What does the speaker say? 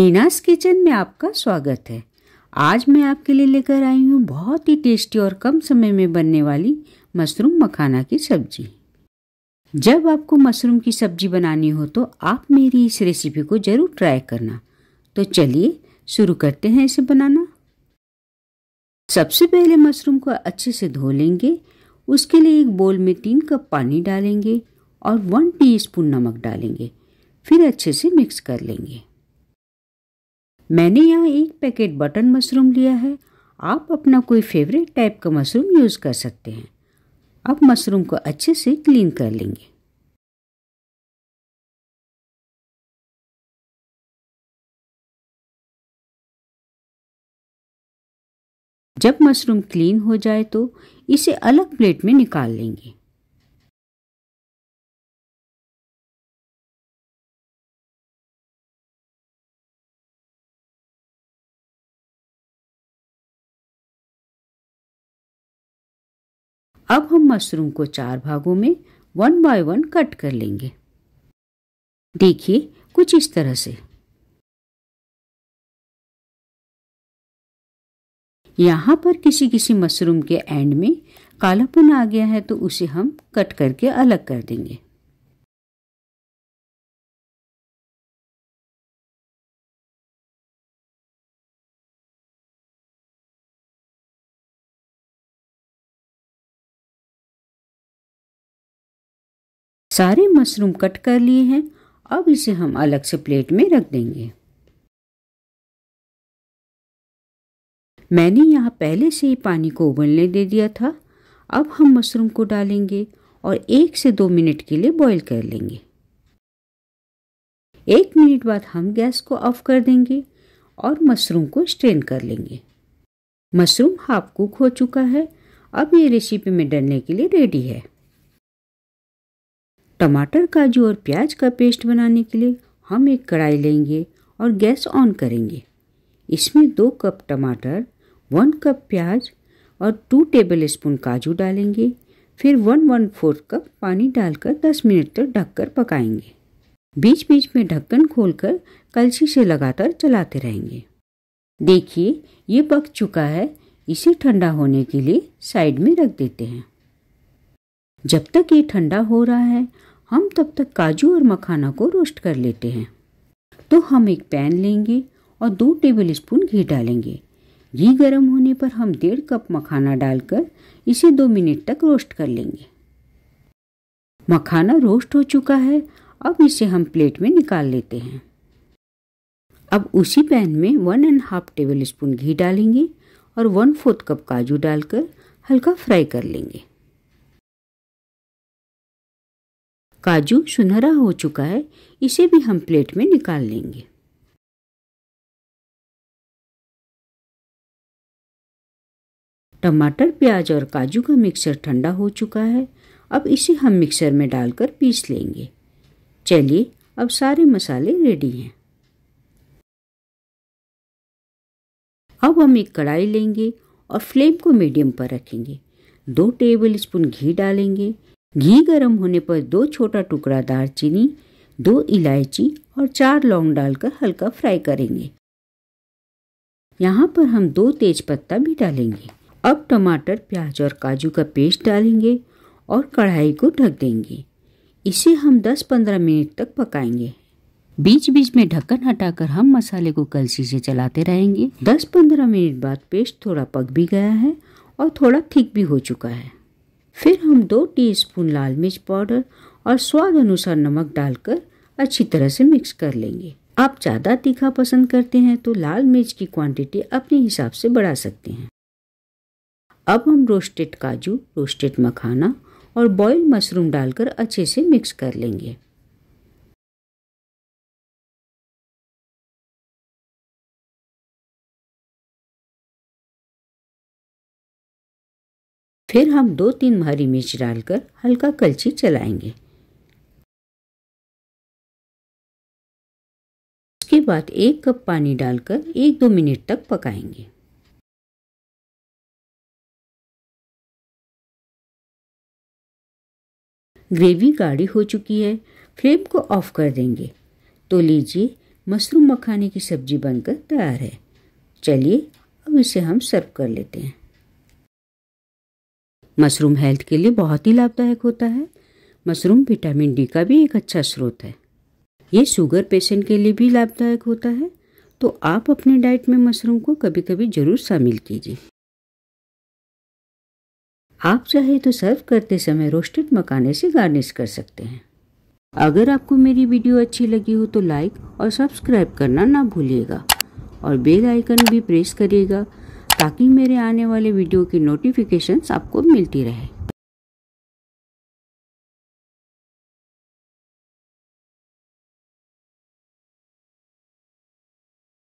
नीनास kitchen में आपका स्वागत है आज मैं आपके लिए लेकर आई हूँ बहुत ही टेस्टी और कम समय में बनने वाली मशरूम मखाना की सब्जी जब आपको मशरूम की सब्जी बनानी हो तो आप मेरी इस रेसिपी को ज़रूर ट्राई करना तो चलिए शुरू करते हैं इसे बनाना सबसे पहले मशरूम को अच्छे से धो लेंगे उसके लिए एक बोल में तीन कप पानी डालेंगे और वन टीस्पून नमक डालेंगे फिर अच्छे से मिक्स कर लेंगे मैंने यहाँ एक पैकेट बटन मशरूम लिया है आप अपना कोई फेवरेट टाइप का मशरूम यूज़ कर सकते हैं अब मशरूम को अच्छे से क्लीन कर लेंगे जब मशरूम क्लीन हो जाए तो इसे अलग प्लेट में निकाल लेंगे अब हम मशरूम को चार भागों में वन बाय वन कट कर लेंगे देखिए कुछ इस तरह से यहाँ पर किसी किसी मशरूम के एंड में कालापन आ गया है तो उसे हम कट करके अलग कर देंगे सारे मशरूम कट कर लिए हैं अब इसे हम अलग से प्लेट में रख देंगे मैंने यहाँ पहले से ही पानी को उबलने दे दिया था अब हम मशरूम को डालेंगे और एक से दो मिनट के लिए बॉईल कर लेंगे एक मिनट बाद हम गैस को ऑफ कर देंगे और मशरूम को स्ट्रेन कर लेंगे मशरूम हाफ कुक हो चुका है अब ये रेसिपी में डलने के लिए रेडी है टमाटर काजू और प्याज का पेस्ट बनाने के लिए हम एक कढ़ाई लेंगे और गैस ऑन करेंगे इसमें दो कप टमाटर वन कप प्याज और टू टेबल स्पून काजू डालेंगे फिर वन वन फोर्थ कप पानी डालकर दस मिनट तक ढककर पकाएंगे बीच बीच में ढक्कन खोलकर कलछी से लगातार चलाते रहेंगे देखिए ये पक चुका है इसे ठंडा होने के लिए साइड में रख देते हैं जब तक ये ठंडा हो रहा है हम तब तक काजू और मखाना को रोस्ट कर लेते हैं तो हम एक पैन लेंगे और दो टेबल स्पून घी डालेंगे घी गर्म होने पर हम डेढ़ कप मखाना डालकर इसे दो मिनट तक रोस्ट कर लेंगे मखाना रोस्ट हो चुका है अब इसे हम प्लेट में निकाल लेते हैं अब उसी पैन में one and half tablespoon घी डालेंगे और वन फोर्थ कप काजू डालकर हल्का फ्राई कर लेंगे काजू सुनहरा हो चुका है इसे भी हम प्लेट में निकाल लेंगे टमाटर प्याज और काजू का मिक्सर ठंडा हो चुका है अब इसे हम मिक्सर में डालकर पीस लेंगे चलिए अब सारे मसाले रेडी हैं अब हम एक कढ़ाई लेंगे और फ्लेम को मीडियम पर रखेंगे दो टेबल स्पून घी डालेंगे घी गर्म होने पर दो छोटा टुकड़ा दालचीनी दो इलायची और चार लौंग डालकर हल्का फ्राई करेंगे यहाँ पर हम दो तेज पत्ता भी डालेंगे अब टमाटर प्याज और काजू का पेस्ट डालेंगे और कढ़ाई को ढक देंगे इसे हम 10-15 मिनट तक पकाएंगे बीच बीच में ढक्कन हटाकर हम मसाले को कलसी से चलाते रहेंगे 10-15 मिनट बाद पेस्ट थोड़ा पक भी गया है और थोड़ा थिक भी हो चुका है फिर हम दो टीस्पून लाल मिर्च पाउडर और स्वाद अनुसार नमक डालकर अच्छी तरह से मिक्स कर लेंगे आप ज़्यादा तीखा पसंद करते हैं तो लाल मिर्च की क्वांटिटी अपने हिसाब से बढ़ा सकते हैं अब हम रोस्टेड काजू रोस्टेड मखाना और बॉयल मशरूम डालकर अच्छे से मिक्स कर लेंगे फिर हम दो तीन महरी मिर्च डालकर हल्का कलछी चलाएंगे उसके बाद एक कप पानी डालकर एक दो मिनट तक पकाएंगे ग्रेवी गाढ़ी हो चुकी है फ्लेम को ऑफ कर देंगे तो लीजिए मशरूम मखाने की सब्जी बनकर तैयार है चलिए अब इसे हम सर्व कर लेते हैं मशरूम हेल्थ के लिए बहुत ही लाभदायक होता है मशरूम विटामिन डी का भी एक अच्छा स्रोत है ये शुगर पेशेंट के लिए भी लाभदायक होता है तो आप अपने डाइट में मशरूम को कभी कभी ज़रूर शामिल कीजिए आप चाहे तो सर्व करते समय रोस्टेड मकाने से गार्निश कर सकते हैं अगर आपको मेरी वीडियो अच्छी लगी हो तो लाइक और सब्सक्राइब करना ना भूलिएगा और बेल आइकन भी प्रेस करिएगा ताकि मेरे आने वाले वीडियो की नोटिफिकेशंस आपको मिलती रहे